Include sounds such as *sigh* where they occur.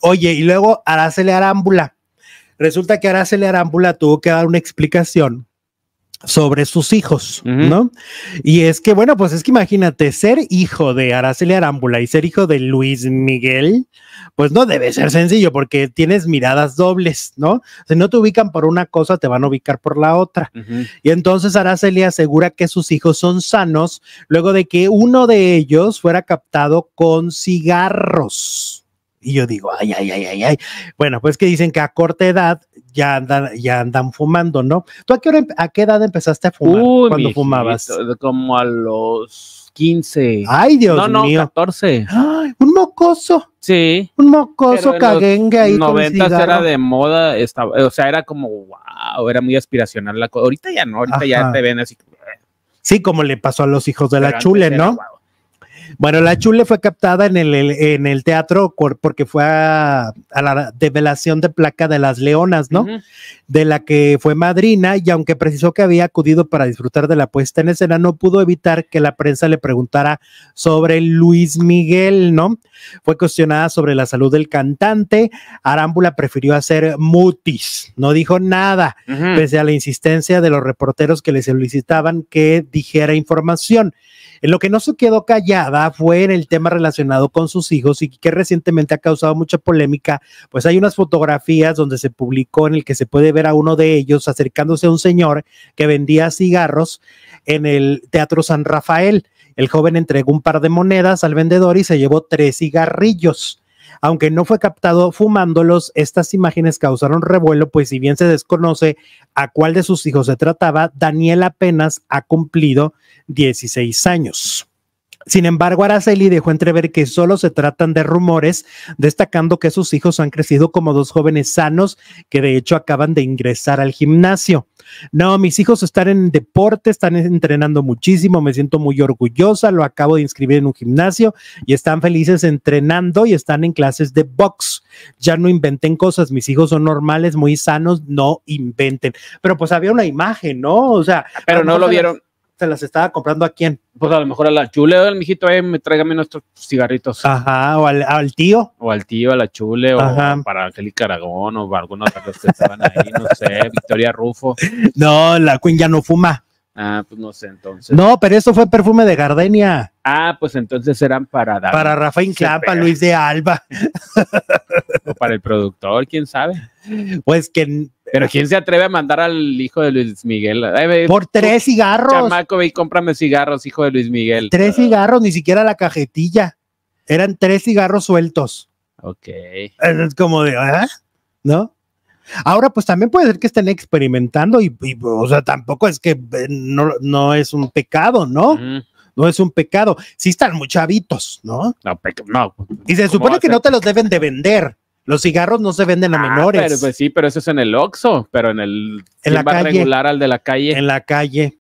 Oye, y luego Araceli Arámbula. Resulta que Araceli Arámbula tuvo que dar una explicación sobre sus hijos, ¿no? Y es que, bueno, pues es que imagínate, ser hijo de Araceli Arámbula y ser hijo de Luis Miguel, pues no debe ser sencillo porque tienes miradas dobles, ¿no? Si no te ubican por una cosa, te van a ubicar por la otra. Y entonces Araceli asegura que sus hijos son sanos luego de que uno de ellos fuera captado con cigarros. Y yo digo, ay, ay, ay, ay, ay. Bueno, pues que dicen que a corta edad ya andan, ya andan fumando, ¿no? ¿Tú a qué, edad empezaste a fumar? Uy, cuando fumabas? como a los 15. Ay, Dios mío. No, no, 14. Ay, un mocoso. Sí. Un mocoso caguengue ahí. En los 90 era de moda, o sea, era como, wow, era muy aspiracional la cosa. Ahorita ya no, ahorita ya te ven así. Eh. Sí, como le pasó a los hijos de la chule, ¿no? Bueno, la Chule fue captada en el, en el teatro porque fue a, la develación de placa de las leonas, ¿no? De la que fue madrina y aunque precisó que había acudido para disfrutar de la puesta en escena, no pudo evitar que la prensa le preguntara sobre Luis Miguel, ¿no? Fue cuestionada sobre la salud del cantante. Arámbula prefirió hacer mutis, no dijo nada, pese a la insistencia de los reporteros que le solicitaban que dijera información. En lo que no se quedó callada fue en el tema relacionado con sus hijos y que recientemente ha causado mucha polémica, pues hay unas fotografías donde se publicó en el que se puede ver a uno de ellos acercándose a un señor que vendía cigarros en el Teatro San Rafael. El joven entregó un par de monedas al vendedor y se llevó tres cigarrillos. Aunque no fue captado fumándolos, estas imágenes causaron revuelo, pues si bien se desconoce a cuál de sus hijos se trataba, Daniel apenas ha cumplido 16 años. Sin embargo, Araceli dejó entrever que solo se tratan de rumores, destacando que sus hijos han crecido como dos jóvenes sanos que de hecho acaban de ingresar al gimnasio. No, mis hijos están en deporte, están entrenando muchísimo, me siento muy orgullosa, lo acabo de inscribir en un gimnasio y están felices entrenando y están en clases de box. Ya no inventen cosas, mis hijos son normales, muy sanos, no inventen. Pero pues había una imagen, ¿no? O sea, pero no lo vieron ¿Te las estaba comprando a quién. Pues a lo mejor a la chule o al mijito, eh, me tráigame nuestros cigarritos. Ajá, o al, tío. O al tío, a la chule, o para Angélica Aragón, o para algunos los que estaban ahí, no sé, *laughs* Victoria Rufo. No, la Queen ya no fuma. Ah, pues no sé entonces. No, pero eso fue perfume de Gardenia. Ah, pues entonces eran para Para Rafa Inclán, Luis de Alba. o para el productor, quién sabe. Pues que pero ¿quién se atreve a mandar al hijo de Luis Miguel? Por tres cigarros. Chamaco, ve y cómprame cigarros, hijo de Luis Miguel. Tres cigarros, ni siquiera la cajetilla. Eran tres cigarros sueltos. Ok. Es como de, ¿eh? ¿No? Ahora, pues también puede ser que estén experimentando y, o sea, tampoco es que eh, no, es un pecado, ¿no? No es un pecado. Sí están muchavitos, ¿no? No, no. Y se supone que no te los deben de vender. Los cigarros no se venden a ah, menores. Pues sí, pero eso es en el Oxxo, pero en el en la calle, regular al de la calle. En la calle.